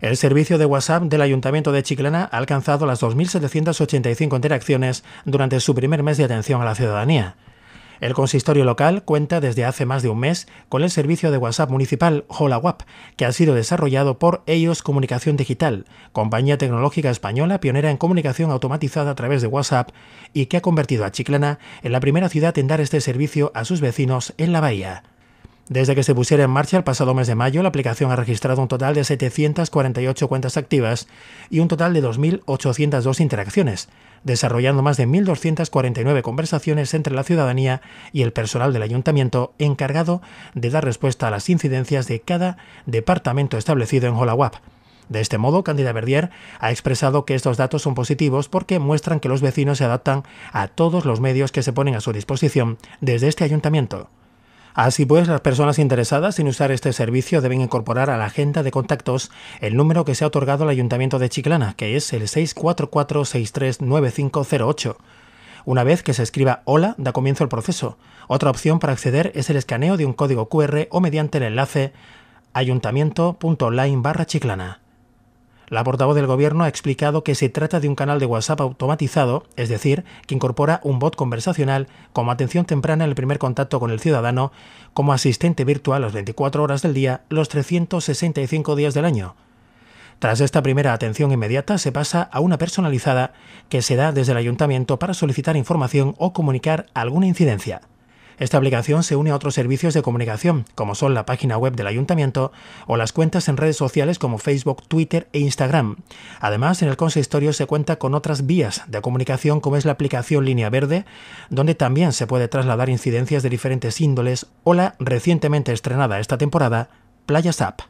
El servicio de WhatsApp del Ayuntamiento de Chiclana ha alcanzado las 2.785 interacciones durante su primer mes de atención a la ciudadanía. El consistorio local cuenta desde hace más de un mes con el servicio de WhatsApp municipal HolaWap, que ha sido desarrollado por ellos Comunicación Digital, compañía tecnológica española pionera en comunicación automatizada a través de WhatsApp y que ha convertido a Chiclana en la primera ciudad en dar este servicio a sus vecinos en la bahía. Desde que se pusiera en marcha el pasado mes de mayo, la aplicación ha registrado un total de 748 cuentas activas y un total de 2.802 interacciones, desarrollando más de 1.249 conversaciones entre la ciudadanía y el personal del ayuntamiento encargado de dar respuesta a las incidencias de cada departamento establecido en Holawap. De este modo, Candida Verdier ha expresado que estos datos son positivos porque muestran que los vecinos se adaptan a todos los medios que se ponen a su disposición desde este ayuntamiento. Así pues, las personas interesadas en usar este servicio deben incorporar a la agenda de contactos el número que se ha otorgado al Ayuntamiento de Chiclana, que es el 644639508. Una vez que se escriba hola, da comienzo el proceso. Otra opción para acceder es el escaneo de un código QR o mediante el enlace ayuntamiento.online barra chiclana. La portavoz del gobierno ha explicado que se trata de un canal de WhatsApp automatizado, es decir, que incorpora un bot conversacional como atención temprana en el primer contacto con el ciudadano, como asistente virtual las 24 horas del día, los 365 días del año. Tras esta primera atención inmediata se pasa a una personalizada que se da desde el ayuntamiento para solicitar información o comunicar alguna incidencia. Esta aplicación se une a otros servicios de comunicación, como son la página web del ayuntamiento o las cuentas en redes sociales como Facebook, Twitter e Instagram. Además, en el consistorio se cuenta con otras vías de comunicación como es la aplicación Línea Verde, donde también se puede trasladar incidencias de diferentes índoles o la recientemente estrenada esta temporada, Playas App.